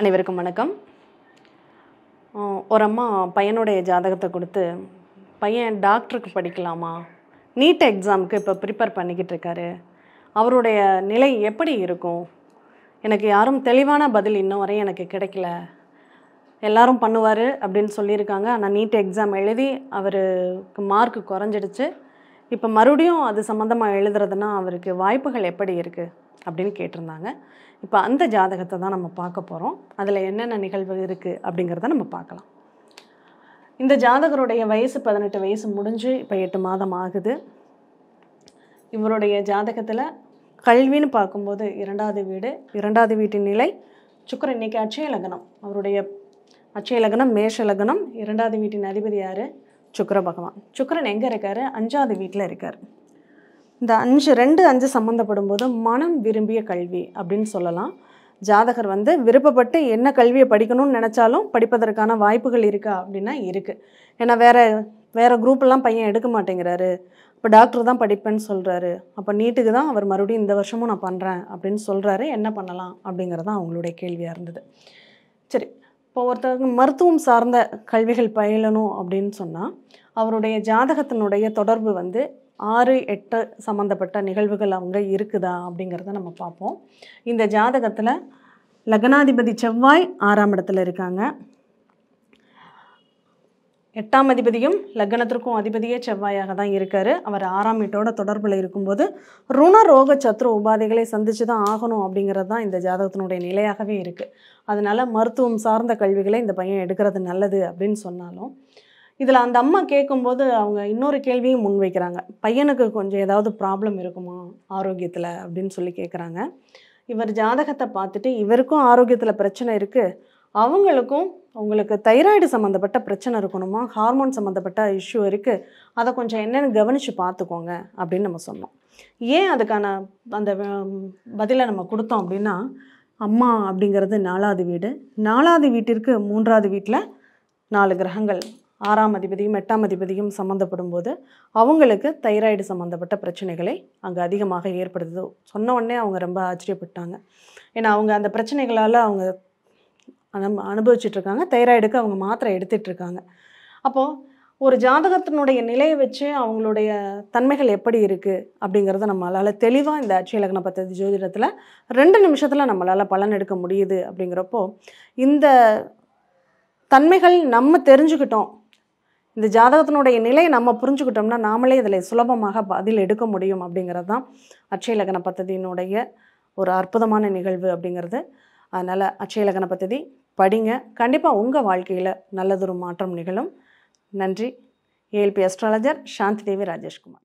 அனைவருக்கும் வணக்கம் ஒரு அம்மா பையனுடைய ஜாதகத்தை கொடுத்து பையன் டாக்டருக்கு படிக்கலாமா நீட் எக்ஸாமுக்கு இப்போ ப்ரிப்பேர் பண்ணிக்கிட்டு இருக்காரு அவருடைய நிலை எப்படி இருக்கும் எனக்கு யாரும் தெளிவான பதில் இன்னும் வரையும் எனக்கு கிடைக்கல எல்லாரும் பண்ணுவார் அப்படின்னு சொல்லியிருக்காங்க ஆனால் நீட் எக்ஸாம் எழுதி அவருக்கு மார்க் குறைஞ்சிடுச்சு இப்போ மறுபடியும் அது சம்மந்தமாக எழுதுறதுன்னா அவருக்கு வாய்ப்புகள் எப்படி இருக்குது அப்படின்னு கேட்டிருந்தாங்க இப்போ அந்த ஜாதகத்தை தான் நம்ம பார்க்க போகிறோம் அதில் என்னென்ன நிகழ்வு இருக்குது அப்படிங்கிறத நம்ம பார்க்கலாம் இந்த ஜாதகருடைய வயசு பதினெட்டு வயசு முடிஞ்சு இப்போ எட்டு மாதம் ஆகுது இவருடைய ஜாதகத்தில் கல்வின்னு பார்க்கும்போது இரண்டாவது வீடு இரண்டாவது வீட்டின் நிலை சுக்கர இன்னைக்கு அச்சய லக்னம் அவருடைய அச்சய லக்னம் மேஷ லக்னம் இரண்டாவது வீட்டின் அதிபதி யார் சுக்கர பகவான் சுக்கரன் எங்கே இருக்கார் அஞ்சாவது வீட்டில் இருக்கார் இந்த அஞ்சு ரெண்டு அஞ்சு சம்மந்தப்படும் போது மனம் விரும்பிய கல்வி அப்படின்னு சொல்லலாம் ஜாதகர் வந்து விருப்பப்பட்டு என்ன கல்வியை படிக்கணும்னு நினச்சாலும் படிப்பதற்கான வாய்ப்புகள் இருக்கா அப்படின்னா இருக்குது ஏன்னா வேறு வேறு குரூப்பெல்லாம் பையன் எடுக்க மாட்டேங்கிறாரு இப்போ டாக்டர் தான் படிப்பேன்னு சொல்கிறாரு அப்போ நீட்டுக்கு தான் அவர் மறுபடியும் இந்த வருஷமும் நான் பண்ணுறேன் அப்படின்னு சொல்கிறாரு என்ன பண்ணலாம் அப்படிங்கிறது தான் அவங்களுடைய கேள்வியாக இருந்தது சரி இப்போ ஒருத்தருக்கு மருத்துவம் சார்ந்த கல்விகள் பயிலணும் அப்படின்னு சொன்னால் அவருடைய ஜாதகத்தினுடைய தொடர்பு வந்து ஆறு எட்டு சம்மந்தப்பட்ட நிகழ்வுகள் அவங்க இருக்குதா அப்படிங்கிறத நம்ம பார்ப்போம் இந்த ஜாதகத்தில் லக்னாதிபதி செவ்வாய் ஆறாம் இடத்துல இருக்காங்க எட்டாம் அதிபதியும் லக்னத்திற்கும் அதிபதியே செவ்வாயாக தான் இருக்கார் அவர் ஆறாம் வீட்டோட தொடர்பில் இருக்கும்போது ருண ரோக சத்ரு உபாதைகளை சந்தித்து தான் ஆகணும் அப்படிங்கிறது தான் இந்த ஜாதகத்தினுடைய நிலையாகவே இருக்குது அதனால் மருத்துவம் சார்ந்த கல்விகளை இந்த பையன் எடுக்கிறது நல்லது அப்படின்னு சொன்னாலும் இதில் அந்த அம்மா கேட்கும்போது அவங்க இன்னொரு கேள்வியும் முன்வைக்கிறாங்க பையனுக்கு கொஞ்சம் ஏதாவது ப்ராப்ளம் இருக்குமா ஆரோக்கியத்தில் அப்படின்னு சொல்லி கேட்குறாங்க இவர் ஜாதகத்தை பார்த்துட்டு இவருக்கும் ஆரோக்கியத்தில் பிரச்சனை இருக்குது அவங்களுக்கும் அவங்களுக்கு தைராய்டு சம்மந்தப்பட்ட பிரச்சனை இருக்கணுமா ஹார்மோன் சம்மந்தப்பட்ட இஷ்யூ இருக்குது அதை கொஞ்சம் என்னென்னு கவனித்து பார்த்துக்கோங்க அப்படின்னு நம்ம சொன்னோம் ஏன் அதுக்கான அந்த பதிலை நம்ம கொடுத்தோம் அப்படின்னா அம்மா அப்படிங்கிறது நாலாவது வீடு நாலாவது வீட்டிற்கு மூன்றாவது வீட்டில் நாலு கிரகங்கள் ஆறாம் அதிபதியும் எட்டாம் அதிபதியும் சம்மந்தப்படும் போது அவங்களுக்கு தைராய்டு சம்மந்தப்பட்ட பிரச்சனைகளை அங்கே அதிகமாக ஏற்படுது சொன்ன உடனே அவங்க ரொம்ப ஆச்சரியப்பட்டாங்க ஏன்னா அவங்க அந்த பிரச்சனைகளால் அவங்க அனுப அனுபவிச்சிட்ருக்காங்க தைராய்டுக்கு அவங்க மாத்திரை எடுத்துகிட்ருக்காங்க அப்போது ஒரு ஜாதகத்தினுடைய நிலையை வச்சு அவங்களுடைய தன்மைகள் எப்படி இருக்குது அப்படிங்கிறத நம்மளால் தெளிவாக இந்த அட்சய லக்ன ஜோதிடத்தில் ரெண்டு நிமிஷத்தில் நம்மளால் பலன் எடுக்க முடியுது அப்படிங்கிறப்போ இந்த தன்மைகள் நம்ம தெரிஞ்சுக்கிட்டோம் இந்த ஜாதகத்தினுடைய நிலையை நம்ம புரிஞ்சுக்கிட்டோம்னா நாமளே இதில் சுலபமாக பதில் எடுக்க முடியும் அப்படிங்கிறது தான் அட்சயலக்கண பத்ததியினுடைய ஒரு அற்புதமான நிகழ்வு அப்படிங்கிறது அதனால் அட்சயலக்கண பத்ததி படிங்க கண்டிப்பாக உங்கள் வாழ்க்கையில் நல்லதொரு மாற்றம் நிகழும் நன்றி ஏஎல்பி அஸ்ட்ராலஜர் சாந்தி தேவி ராஜேஷ்குமார்